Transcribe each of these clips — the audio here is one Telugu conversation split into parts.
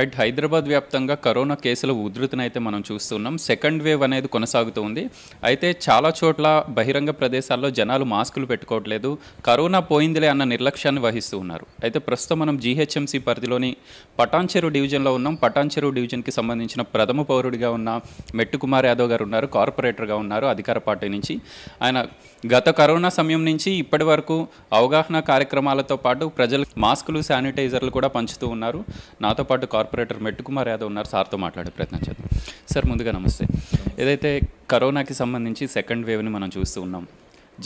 అండ్ హైదరాబాద్ వ్యాప్తంగా కరోనా కేసుల ఉధృతిని అయితే మనం చూస్తున్నాం సెకండ్ వేవ్ అనేది కొనసాగుతుంది అయితే చాలా చోట్ల బహిరంగ ప్రదేశాల్లో జనాలు మాస్కులు పెట్టుకోవట్లేదు కరోనా పోయిందిలే అన్న నిర్లక్ష్యాన్ని వహిస్తూ ఉన్నారు అయితే ప్రస్తుతం మనం జీహెచ్ఎంసీ పరిధిలోని పటాన్చెరు డివిజన్లో ఉన్నాం పటాన్చెరు డివిజన్కి సంబంధించిన ప్రథమ పౌరుడిగా ఉన్న మెట్టుకుమార్ యాదవ్ గారు ఉన్నారు కార్పొరేటర్గా ఉన్నారు అధికార పార్టీ నుంచి ఆయన గత కరోనా సమయం నుంచి ఇప్పటి వరకు అవగాహన కార్యక్రమాలతో పాటు ప్రజలకు మాస్కులు శానిటైజర్లు కూడా పంచుతూ ఉన్నారు నాతో పాటు కార్పొరేట్ కార్పొరేటర్ మెట్టుకుమార్ యాదవ్ ఉన్నారు సార్తో మాట్లాడే ప్రయత్నం చేద్దాం సార్ ముందుగా నమస్తే ఏదైతే కరోనాకి సంబంధించి సెకండ్ వేవ్ని మనం చూస్తూ ఉన్నాం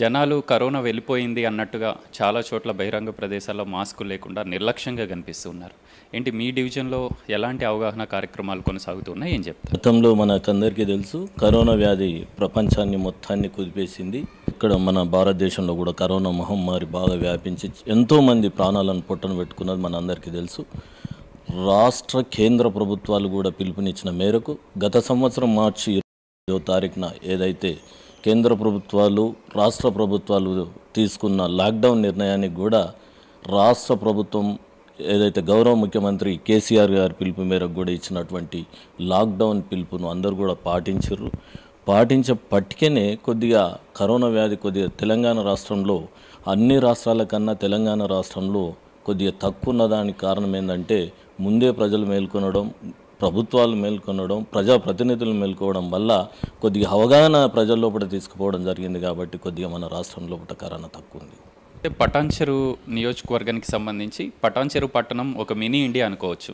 జనాలు కరోనా వెళ్ళిపోయింది అన్నట్టుగా చాలా చోట్ల బహిరంగ ప్రదేశాల్లో మాస్కు లేకుండా నిర్లక్ష్యంగా కనిపిస్తూ ఉన్నారు ఏంటి మీ డివిజన్లో ఎలాంటి అవగాహన కార్యక్రమాలు కొనసాగుతున్నాయి ఏం చెప్తారు గతంలో మనకందరికీ తెలుసు కరోనా వ్యాధి ప్రపంచాన్ని మొత్తాన్ని కుదిపేసింది ఇక్కడ మన భారతదేశంలో కూడా కరోనా మహమ్మారి బాగా వ్యాపించి ఎంతోమంది ప్రాణాలను పొట్టను పెట్టుకున్నది మనందరికీ తెలుసు రాష్ట్ర కేంద్ర ప్రభుత్వాలు కూడా పిలుపునిచ్చిన మేరకు గత సంవత్సరం మార్చి ఇరవై తారీఖున ఏదైతే కేంద్ర ప్రభుత్వాలు రాష్ట్ర ప్రభుత్వాలు తీసుకున్న లాక్డౌన్ నిర్ణయానికి కూడా రాష్ట్ర ప్రభుత్వం ఏదైతే గౌరవ ముఖ్యమంత్రి కేసీఆర్ గారి పిలుపు మేరకు కూడా ఇచ్చినటువంటి లాక్డౌన్ పిలుపును అందరూ కూడా పాటించరు పాటించే పట్టికనే కొద్దిగా కరోనా వ్యాధి కొద్దిగా తెలంగాణ రాష్ట్రంలో అన్ని రాష్ట్రాల కన్నా తెలంగాణ రాష్ట్రంలో కొద్దిగా తక్కువ ఉన్నదానికి కారణం ఏంటంటే ముందే ప్రజలు మేల్కొనడం ప్రభుత్వాలు మేల్కొనడం ప్రజాప్రతినిధులు మేల్కోవడం వల్ల కొద్దిగా అవగాహన ప్రజల్లోపల తీసుకుపోవడం జరిగింది కాబట్టి కొద్దిగా మన రాష్ట్రంలోపట కరోనా తక్కువ ఉంది పటాన్చెరు నియోజకవర్గానికి సంబంధించి పటాన్చెరు పట్టణం ఒక మినీ ఇండియా అనుకోవచ్చు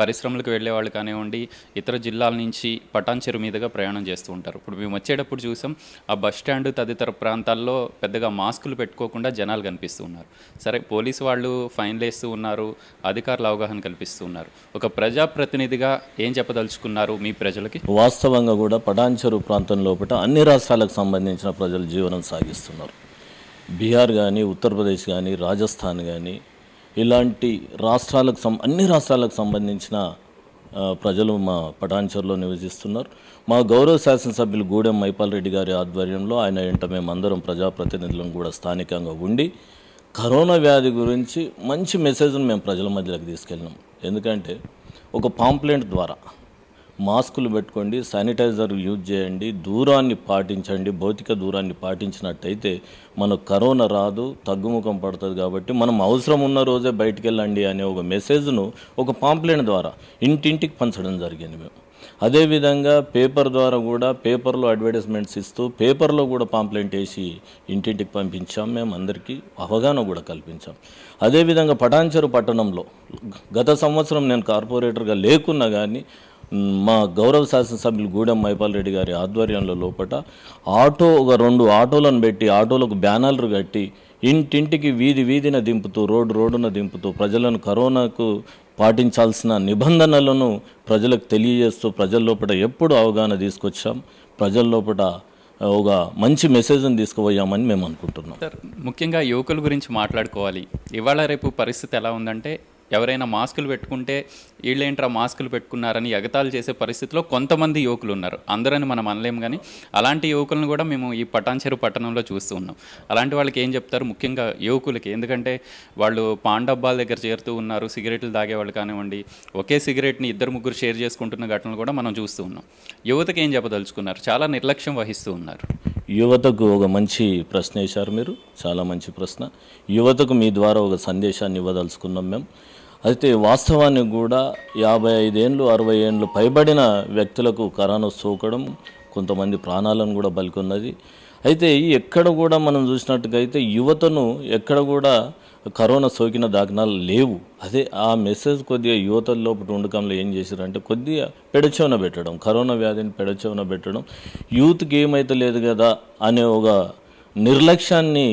పరిశ్రమలకు వెళ్ళే వాళ్ళు కానివ్వండి ఇతర జిల్లాల నుంచి పటాన్చెరు మీదుగా ప్రయాణం చేస్తూ ఉంటారు ఇప్పుడు మేము వచ్చేటప్పుడు చూసాం ఆ బస్ స్టాండ్ తదితర ప్రాంతాల్లో పెద్దగా మాస్కులు పెట్టుకోకుండా జనాలు కనిపిస్తూ ఉన్నారు సరే పోలీసు వాళ్ళు ఫైన్లు వేస్తూ ఉన్నారు అధికారుల అవగాహన కల్పిస్తూ ఉన్నారు ఒక ప్రజాప్రతినిధిగా ఏం చెప్పదలుచుకున్నారు మీ ప్రజలకి వాస్తవంగా కూడా పటాన్చెరు ప్రాంతం లోపల అన్ని రాష్ట్రాలకు సంబంధించిన ప్రజలు జీవనం సాగిస్తున్నారు బీహార్ కానీ ఉత్తరప్రదేశ్ కానీ రాజస్థాన్ కానీ ఇలాంటి రాష్ట్రాలకు సం అన్ని రాష్ట్రాలకు సంబంధించిన ప్రజలు మా పటాన్చర్లో నివసిస్తున్నారు మా గౌరవ శాసనసభ్యులు గూడెం మైపాల్ రెడ్డి గారి ఆధ్వర్యంలో ఆయన వెంట మేమందరం ప్రజాప్రతినిధులం కూడా స్థానికంగా ఉండి కరోనా వ్యాధి గురించి మంచి మెసేజ్ను మేము ప్రజల మధ్యలోకి తీసుకెళ్ళినాం ఎందుకంటే ఒక పాంప్లెంట్ ద్వారా మాస్కులు పెట్టుకోండి శానిటైజర్ యూజ్ చేయండి దూరాన్ని పాటించండి భౌతిక దూరాన్ని పాటించినట్టయితే మనకు కరోనా రాదు తగ్గుముఖం పడుతుంది కాబట్టి మనం అవసరం ఉన్న రోజే బయటికి వెళ్ళండి అనే ఒక మెసేజ్ను ఒక పాంప్లెట్ ద్వారా ఇంటింటికి పంచడం జరిగింది మేము అదేవిధంగా పేపర్ ద్వారా కూడా పేపర్లో అడ్వర్టైజ్మెంట్స్ ఇస్తూ పేపర్లో కూడా పాంప్లెంట్ వేసి ఇంటింటికి పంపించాం మేము అందరికీ అవగాహన కూడా కల్పించాం అదేవిధంగా పటాంచరు పట్టణంలో గత సంవత్సరం నేను కార్పొరేటర్గా లేకున్నా కానీ మా గౌరవ శాసనసభ్యులు గూడెం మైపాల్ రెడ్డి గారి ఆధ్వర్యంలో లోపల ఆటో ఒక రెండు ఆటోలను పెట్టి ఆటోలకు బ్యానర్లు కట్టి ఇంటింటికి వీధి వీధిన దింపుతూ రోడ్డు రోడ్డున దింపుతూ ప్రజలను కరోనాకు పాటించాల్సిన నిబంధనలను ప్రజలకు తెలియజేస్తూ ప్రజల లోపల ఎప్పుడు అవగాహన తీసుకొచ్చాం ప్రజల లోపల ఒక మంచి మెసేజ్ని తీసుకుపోయామని మేము అనుకుంటున్నాం సార్ ముఖ్యంగా యువకుల గురించి మాట్లాడుకోవాలి ఇవాళ రేపు పరిస్థితి ఎలా ఉందంటే ఎవరైనా మాస్కులు పెట్టుకుంటే వీళ్ళేంట్రా మాస్కులు పెట్టుకున్నారని ఎగతాలు చేసే పరిస్థితిలో కొంతమంది యువకులు ఉన్నారు అందరని మనం అనలేం కానీ అలాంటి యువకులను కూడా మేము ఈ పటాన్చెరు పట్టణంలో చూస్తూ ఉన్నాం అలాంటి వాళ్ళకి ఏం చెప్తారు ముఖ్యంగా యువకులకి ఎందుకంటే వాళ్ళు పాన్ డబ్బాల దగ్గర చేరుతూ ఉన్నారు సిగరెట్లు తాగేవాళ్ళు కానివ్వండి ఒకే సిగరెట్ని ఇద్దరు ముగ్గురు షేర్ చేసుకుంటున్న ఘటనలు కూడా మనం చూస్తూ ఉన్నాం యువతకి ఏం చెప్పదలుచుకున్నారు చాలా నిర్లక్ష్యం వహిస్తూ ఉన్నారు యువతకు ఒక మంచి ప్రశ్న వేశారు మీరు చాలా మంచి ప్రశ్న యువతకు మీ ద్వారా ఒక సందేశాన్ని ఇవ్వదలుచుకున్నాం మేము అయితే వాస్తవాన్ని కూడా యాభై ఐదేండ్లు అరవై ఏండ్లు పైబడిన వ్యక్తులకు కరోనా సోకడం కొంతమంది ప్రాణాలను కూడా బలికొన్నది అయితే ఎక్కడ కూడా మనం చూసినట్టుగైతే యువతను ఎక్కడ కూడా కరోనా సోకిన దాఖనాలు లేవు అదే ఆ మెసేజ్ కొద్దిగా యువత లోపల ఉండకంలో ఏం చేశారంటే కొద్దిగా పెడచెవున పెట్టడం కరోనా వ్యాధిని పెడచెవున పెట్టడం యూత్కి ఏమైతే లేదు కదా అనే ఒక నిర్లక్ష్యాన్ని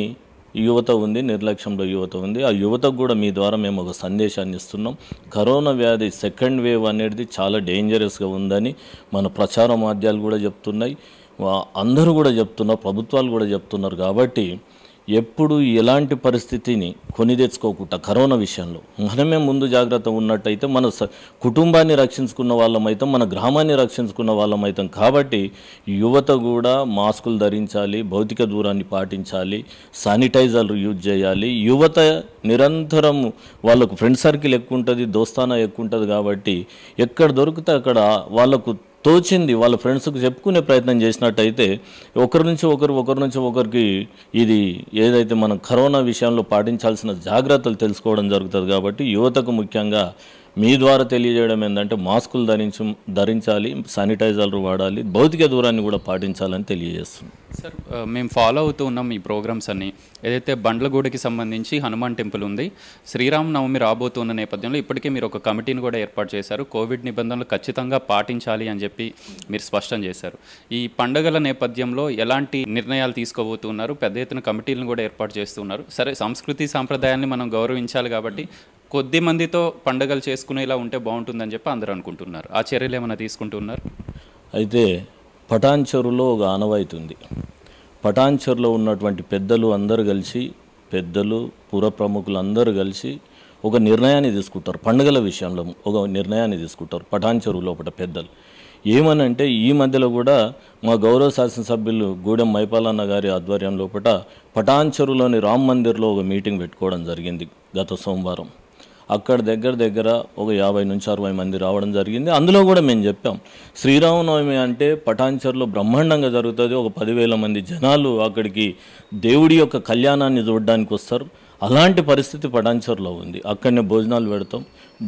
యువత ఉంది నిర్లక్ష్యంలో యువత ఉంది ఆ యువతకు కూడా మీ ద్వారా మేము ఒక సందేశాన్ని ఇస్తున్నాం కరోనా వ్యాధి సెకండ్ వేవ్ అనేది చాలా డేంజరస్గా ఉందని మన ప్రచార మాధ్యాలు కూడా చెప్తున్నాయి అందరూ కూడా చెప్తున్నారు ప్రభుత్వాలు కూడా చెప్తున్నారు కాబట్టి ఎప్పుడు ఎలాంటి పరిస్థితిని కొని తెచ్చుకోకుండా కరోనా విషయంలో మనమే ముందు జాగ్రత్త ఉన్నట్టయితే మన స కుటుంబాన్ని రక్షించుకున్న వాళ్ళమైతాం మన గ్రామాన్ని రక్షించుకున్న వాళ్ళమైతాం కాబట్టి యువత కూడా మాస్కులు ధరించాలి భౌతిక దూరాన్ని పాటించాలి శానిటైజర్లు యూజ్ చేయాలి యువత నిరంతరం వాళ్ళకు ఫ్రెండ్ సర్కిల్ ఎక్కువ ఉంటుంది దోస్తానా ఎక్కువ ఉంటుంది కాబట్టి ఎక్కడ దొరికితే అక్కడ వాళ్ళకు తోచింది వాళ్ళ ఫ్రెండ్స్కి చెప్పుకునే ప్రయత్నం చేసినట్టయితే ఒకరి నుంచి ఒకరు ఒకరి నుంచి ఒకరికి ఇది ఏదైతే మనం కరోనా విషయంలో పాటించాల్సిన జాగ్రత్తలు తెలుసుకోవడం జరుగుతుంది కాబట్టి యువతకు ముఖ్యంగా మీ ద్వారా తెలియజేయడం ఏంటంటే మాస్కులు ధరించు ధరించాలి శానిటైజర్లు వాడాలి భౌతిక దూరాన్ని కూడా పాటించాలని తెలియజేస్తుంది సార్ మేము ఫాలో అవుతూ ఉన్నాం ఈ ప్రోగ్రామ్స్ అన్నీ ఏదైతే బండ్లగూడికి సంబంధించి హనుమాన్ టెంపుల్ ఉంది శ్రీరామ్ నవమి రాబోతున్న నేపథ్యంలో ఇప్పటికే మీరు ఒక కమిటీని కూడా ఏర్పాటు చేశారు కోవిడ్ నిబంధనలు ఖచ్చితంగా పాటించాలి అని చెప్పి మీరు స్పష్టం చేశారు ఈ పండుగల నేపథ్యంలో ఎలాంటి నిర్ణయాలు తీసుకోబోతున్నారు పెద్ద ఎత్తున కమిటీలను కూడా ఏర్పాటు చేస్తున్నారు సరే సంస్కృతి సాంప్రదాయాన్ని మనం గౌరవించాలి కాబట్టి కొద్ది మందితో పండుగలు చేసుకునేలా ఉంటే బాగుంటుందని చెప్పి అందరూ అనుకుంటున్నారు ఆ చర్యలు ఏమైనా తీసుకుంటున్నారు అయితే పటాన్చరులో ఒక ఆనవాయితీ ఉంది పటాన్చెరులో ఉన్నటువంటి పెద్దలు అందరూ కలిసి పెద్దలు పుర ప్రముఖులు అందరూ కలిసి ఒక నిర్ణయాన్ని తీసుకుంటారు పండుగల విషయంలో ఒక నిర్ణయాన్ని తీసుకుంటారు పటాన్చెరువు లోపల పెద్దలు ఏమనంటే ఈ మధ్యలో కూడా మా గౌరవ శాసనసభ్యులు గూడెం మైపాలన్న గారి ఆధ్వర్యం లోపల పటాన్చెరులోని రామ్ మందిర్లో ఒక మీటింగ్ పెట్టుకోవడం జరిగింది గత సోమవారం అక్కడ దగ్గర దగ్గర ఒక యాభై నుంచి అరవై మంది రావడం జరిగింది అందులో కూడా మేము చెప్పాం శ్రీరామనవమి అంటే పటాన్చర్లో బ్రహ్మాండంగా జరుగుతుంది ఒక పదివేల మంది జనాలు అక్కడికి దేవుడి యొక్క కళ్యాణాన్ని చూడడానికి వస్తారు అలాంటి పరిస్థితి పటాన్చర్లో ఉంది అక్కడనే భోజనాలు పెడతాం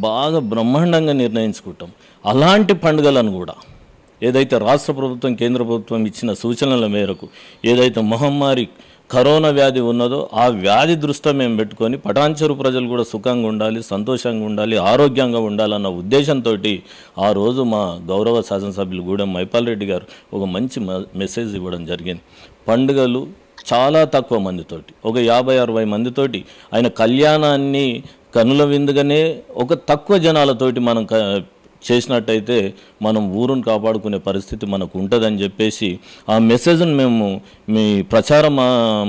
బాగా బ్రహ్మాండంగా నిర్ణయించుకుంటాం అలాంటి పండుగలను కూడా ఏదైతే రాష్ట్ర ప్రభుత్వం కేంద్ర ప్రభుత్వం ఇచ్చిన సూచనల మేరకు ఏదైతే మహమ్మారి కరోనా వ్యాధి ఉన్నదో ఆ వ్యాధి దృష్టం మేము పెట్టుకొని పటాంచరు ప్రజలు కూడా సుఖంగా ఉండాలి సంతోషంగా ఉండాలి ఆరోగ్యంగా ఉండాలన్న ఉద్దేశంతో ఆ రోజు మా గౌరవ శాసనసభ్యులు గూడెం మైపాల్ రెడ్డి గారు ఒక మంచి మెసేజ్ ఇవ్వడం జరిగింది పండుగలు చాలా తక్కువ మందితోటి ఒక యాభై అరవై మందితోటి ఆయన కళ్యాణాన్ని కనుల విందుగానే ఒక తక్కువ జనాలతోటి మనం చేసినట్టయితే మనం ఊరును కాపాడుకునే పరిస్థితి మనకు ఉంటుందని చెప్పేసి ఆ మెసేజ్ను మేము మీ ప్రచార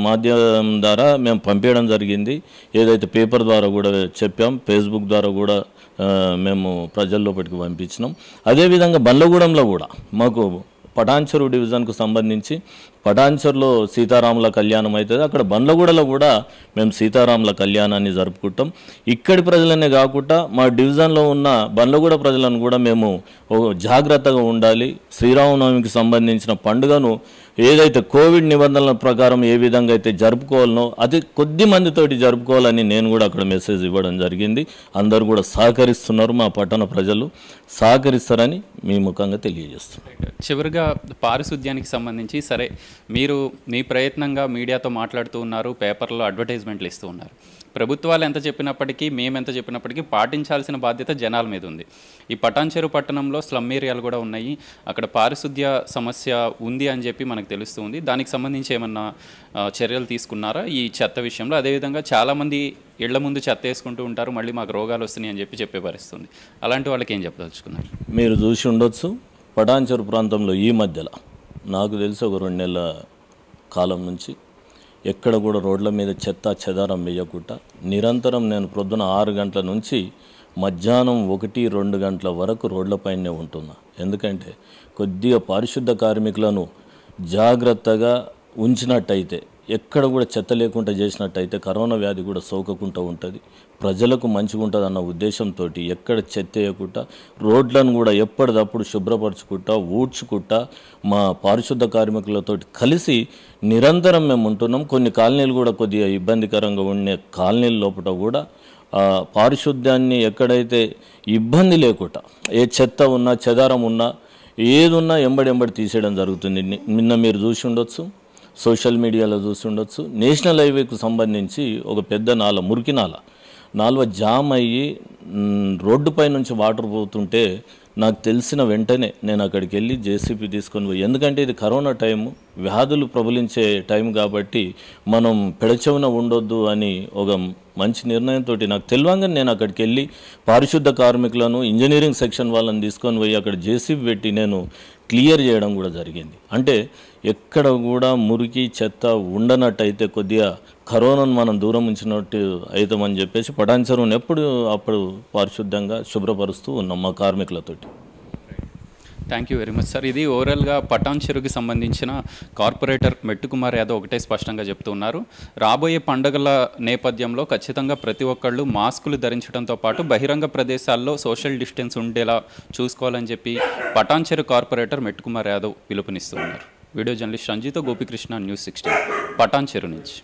మాధ్యమం ద్వారా మేము పంపించడం జరిగింది ఏదైతే పేపర్ ద్వారా కూడా చెప్పాం ఫేస్బుక్ ద్వారా కూడా మేము ప్రజల్లోపటికి పంపించినాం అదేవిధంగా బండ్లగూడెంలో కూడా మాకు పటాన్చరు డివిజన్కు సంబంధించి పటాన్చర్లో సీతారాముల కళ్యాణం అవుతుంది అక్కడ బండ్లగూడలో కూడా మేము సీతారాముల కళ్యాణాన్ని జరుపుకుంటాం ఇక్కడి ప్రజలనే కాకుండా మా డివిజన్లో ఉన్న బండ్లగూడ ప్రజలను కూడా మేము జాగ్రత్తగా ఉండాలి శ్రీరామనవమికి సంబంధించిన పండుగను ఏదైతే కోవిడ్ నిబంధనల ప్రకారం ఏ విధంగా అయితే జరుపుకోవాలనో అది కొద్ది మందితోటి జరుపుకోవాలని నేను కూడా అక్కడ మెసేజ్ ఇవ్వడం జరిగింది అందరూ కూడా సహకరిస్తున్నారు మా పట్టణ ప్రజలు సహకరిస్తారని మీ ముఖంగా తెలియజేస్తున్నారు చివరిగా పారిశుద్ధ్యానికి సంబంధించి సరే మీరు మీ ప్రయత్నంగా మీడియాతో మాట్లాడుతూ ఉన్నారు పేపర్లో అడ్వర్టైజ్మెంట్లు ఇస్తూ ఉన్నారు ప్రభుత్వాలు ఎంత చెప్పినప్పటికీ మేము ఎంత చెప్పినప్పటికీ పాటించాల్సిన బాధ్యత జనాల మీద ఉంది ఈ పటాన్చెరు పట్టణంలో స్లమ్ ఏరియాలు కూడా ఉన్నాయి అక్కడ పారిశుద్ధ్య సమస్య ఉంది అని చెప్పి మనకు తెలుస్తుంది దానికి సంబంధించి ఏమన్నా చర్యలు తీసుకున్నారా ఈ చెత్త విషయంలో అదేవిధంగా చాలామంది ఇళ్ల ముందు చెత్త వేసుకుంటూ ఉంటారు మళ్ళీ మాకు రోగాలు వస్తున్నాయి అని చెప్పి చెప్పే పరిస్థితుంది అలాంటి వాళ్ళకి ఏం చెప్పదలుచుకున్నారు మీరు చూసి ఉండొచ్చు పటాన్చెరు ప్రాంతంలో ఈ మధ్యలో నాకు తెలిసి ఒక రెండు నెలల కాలం నుంచి ఎక్కడ కూడా రోడ్ల మీద చెత్త చెదారం వేయకుండా నిరంతరం నేను ప్రొద్దున ఆరు గంటల నుంచి మధ్యాహ్నం ఒకటి రెండు గంటల వరకు రోడ్లపైనే ఉంటున్నా ఎందుకంటే కొద్దిగా పారిశుద్ధ కార్మికులను జాగ్రత్తగా ఉంచినట్టయితే ఎక్కడ కూడా చెత్త లేకుండా చేసినట్టయితే కరోనా వ్యాధి కూడా సోకకుండా ఉంటుంది ప్రజలకు మంచిగా ఉంటుంది అన్న ఉద్దేశంతో ఎక్కడ చెత్త వేయకుండా రోడ్లను కూడా ఎప్పటికప్పుడు శుభ్రపరచుకుంటా ఊడ్చుకుంటా మా పారిశుద్ధ కార్మికులతో కలిసి నిరంతరం మేము ఉంటున్నాం కొన్ని కాలనీలు కూడా కొద్దిగా ఇబ్బందికరంగా ఉండే కాలనీల లోపల కూడా పారిశుద్ధ్యాన్ని ఎక్కడైతే ఇబ్బంది లేకుండా ఏ చెత్త ఉన్నా చెదారం ఉన్నా ఏదున్నా ఎంబడి ఎంబడి తీసేయడం జరుగుతుంది నిన్న మీరు చూసి ఉండొచ్చు సోషల్ మీడియాలో చూసి ఉండొచ్చు నేషనల్ హైవేకు సంబంధించి ఒక పెద్ద నాల మురికి నాల నాలువ జామ్ అయ్యి రోడ్డుపై నుంచి వాటర్ పోతుంటే నాకు తెలిసిన వెంటనే నేను అక్కడికి వెళ్ళి జేసీపీ తీసుకొని పోయి ఎందుకంటే ఇది కరోనా టైము వ్యాధులు ప్రబలించే టైం కాబట్టి మనం పెడచెవున ఉండొద్దు అని ఒక మంచి నిర్ణయంతో నాకు తెలియంగానే నేను అక్కడికి వెళ్ళి పారిశుద్ధ కార్మికులను ఇంజనీరింగ్ సెక్షన్ వాళ్ళని తీసుకొని పోయి అక్కడ జేసీబీ పెట్టి నేను క్లియర్ చేయడం కూడా జరిగింది అంటే ఎక్కడ కూడా మురికి చెత్త ఉండనట్టయితే కొద్దిగా కరోనాను మనం దూరం ఉంచినట్టు అవుతామని చెప్పేసి పటాన్సరం ఎప్పుడు అప్పుడు పారిశుద్ధంగా శుభ్రపరుస్తూ ఉన్నాం మా కార్మికులతోటి thank you very much sir ఇది ఓవరాల్గా పటాన్ చెరువుకి సంబంధించిన కార్పొరేటర్ మెట్టుకుమార్ యాదవ్ ఒకటే స్పష్టంగా ఉన్నారు రాబోయే పండుగల నేపథ్యంలో ఖచ్చితంగా ప్రతి ఒక్కళ్ళు మాస్కులు ధరించడంతో పాటు బహిరంగ ప్రదేశాల్లో సోషల్ డిస్టెన్స్ ఉండేలా చూసుకోవాలని చెప్పి పటాన్ చెరువు కార్పొరేటర్ మెట్టుకుమార్ యాదవ్ ఉన్నారు video journalist Ranjitha Gopikrishna news sixteen Patancheru నుంచి